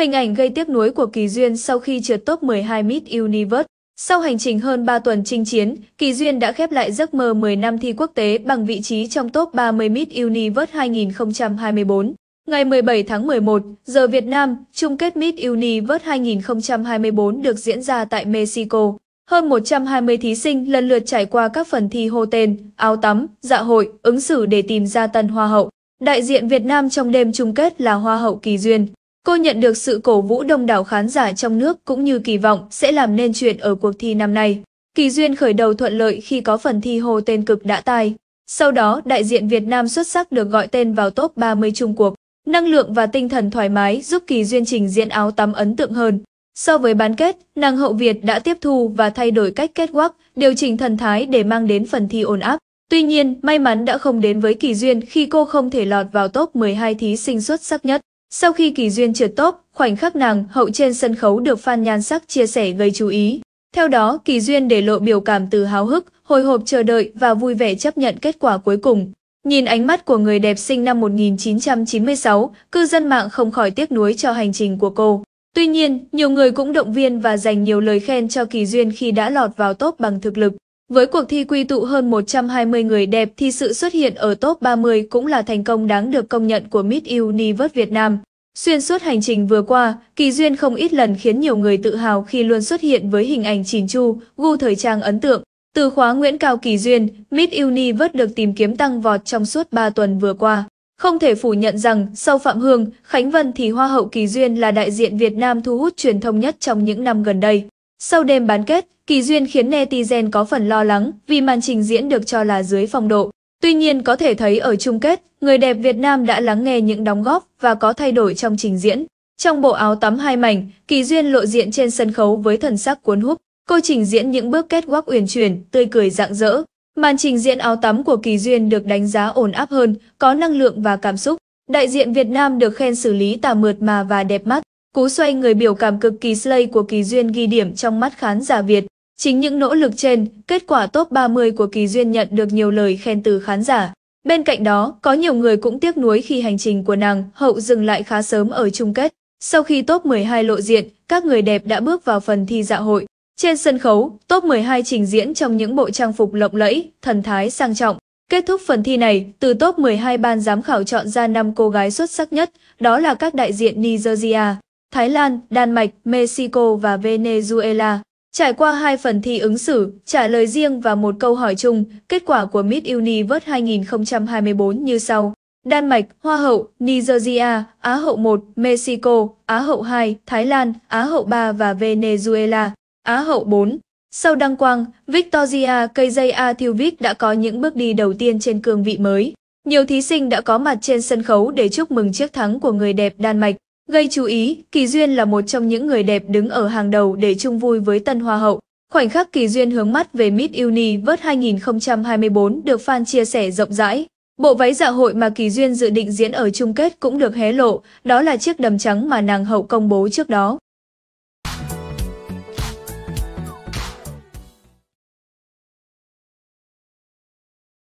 Hình ảnh gây tiếc nuối của Kỳ Duyên sau khi trượt top 12 Miss Universe. Sau hành trình hơn 3 tuần chinh chiến, Kỳ Duyên đã khép lại giấc mơ 10 năm thi quốc tế bằng vị trí trong top 30 Miss Universe 2024. Ngày 17 tháng 11, giờ Việt Nam, chung kết Miss Universe 2024 được diễn ra tại Mexico. Hơn 120 thí sinh lần lượt trải qua các phần thi hô tên, áo tắm, dạ hội, ứng xử để tìm ra tân hoa hậu. Đại diện Việt Nam trong đêm chung kết là Hoa hậu Kỳ Duyên. Cô nhận được sự cổ vũ đông đảo khán giả trong nước cũng như kỳ vọng sẽ làm nên chuyện ở cuộc thi năm nay. Kỳ duyên khởi đầu thuận lợi khi có phần thi hồ tên cực đã tai. Sau đó, đại diện Việt Nam xuất sắc được gọi tên vào top 30 chung cuộc. Năng lượng và tinh thần thoải mái giúp Kỳ duyên trình diễn áo tắm ấn tượng hơn. So với bán kết, nàng hậu Việt đã tiếp thu và thay đổi cách kết quắc, điều chỉnh thần thái để mang đến phần thi ổn áp. Tuy nhiên, may mắn đã không đến với Kỳ duyên khi cô không thể lọt vào top 12 thí sinh xuất sắc nhất. Sau khi kỳ duyên trượt top, khoảnh khắc nàng hậu trên sân khấu được fan nhan sắc chia sẻ gây chú ý. Theo đó, kỳ duyên để lộ biểu cảm từ háo hức, hồi hộp chờ đợi và vui vẻ chấp nhận kết quả cuối cùng. Nhìn ánh mắt của người đẹp sinh năm 1996, cư dân mạng không khỏi tiếc nuối cho hành trình của cô. Tuy nhiên, nhiều người cũng động viên và dành nhiều lời khen cho Kỳ Duyên khi đã lọt vào top bằng thực lực. Với cuộc thi quy tụ hơn 120 người đẹp thì sự xuất hiện ở top 30 cũng là thành công đáng được công nhận của Miss Universe Việt Nam. Xuyên suốt hành trình vừa qua, Kỳ Duyên không ít lần khiến nhiều người tự hào khi luôn xuất hiện với hình ảnh chỉn chu, gu thời trang ấn tượng. Từ khóa Nguyễn Cao Kỳ Duyên, Miss Universe được tìm kiếm tăng vọt trong suốt 3 tuần vừa qua. Không thể phủ nhận rằng, sau Phạm Hương, Khánh Vân thì Hoa hậu Kỳ Duyên là đại diện Việt Nam thu hút truyền thông nhất trong những năm gần đây. Sau đêm bán kết, Kỳ Duyên khiến netizen có phần lo lắng vì màn trình diễn được cho là dưới phong độ. Tuy nhiên có thể thấy ở chung kết, người đẹp Việt Nam đã lắng nghe những đóng góp và có thay đổi trong trình diễn. Trong bộ áo tắm hai mảnh, Kỳ Duyên lộ diện trên sân khấu với thần sắc cuốn hút. Cô trình diễn những bước kết quắc uyển chuyển, tươi cười rạng rỡ. Màn trình diễn áo tắm của Kỳ Duyên được đánh giá ổn áp hơn, có năng lượng và cảm xúc. Đại diện Việt Nam được khen xử lý tà mượt mà và đẹp mắt. Cú xoay người biểu cảm cực kỳ slay của Kỳ Duyên ghi điểm trong mắt khán giả Việt. Chính những nỗ lực trên, kết quả top 30 của Kỳ Duyên nhận được nhiều lời khen từ khán giả. Bên cạnh đó, có nhiều người cũng tiếc nuối khi hành trình của nàng hậu dừng lại khá sớm ở chung kết. Sau khi top 12 lộ diện, các người đẹp đã bước vào phần thi dạ hội. Trên sân khấu, top 12 trình diễn trong những bộ trang phục lộng lẫy, thần thái sang trọng. Kết thúc phần thi này, từ top 12 ban giám khảo chọn ra 5 cô gái xuất sắc nhất, đó là các đại diện Nigeria, Thái Lan, Đan Mạch, Mexico và Venezuela. Trải qua hai phần thi ứng xử, trả lời riêng và một câu hỏi chung, kết quả của Miss Universe 2024 như sau. Đan Mạch, Hoa hậu, Nigeria, Á hậu 1, Mexico, Á hậu 2, Thái Lan, Á hậu 3 và Venezuela, Á hậu 4. Sau đăng quang, Victoria KJA Thilvik đã có những bước đi đầu tiên trên cương vị mới. Nhiều thí sinh đã có mặt trên sân khấu để chúc mừng chiếc thắng của người đẹp Đan Mạch. Gây chú ý, Kỳ Duyên là một trong những người đẹp đứng ở hàng đầu để chung vui với tân hoa hậu. Khoảnh khắc Kỳ Duyên hướng mắt về Miss Universe 2024 được fan chia sẻ rộng rãi. Bộ váy dạ hội mà Kỳ Duyên dự định diễn ở chung kết cũng được hé lộ, đó là chiếc đầm trắng mà nàng hậu công bố trước đó.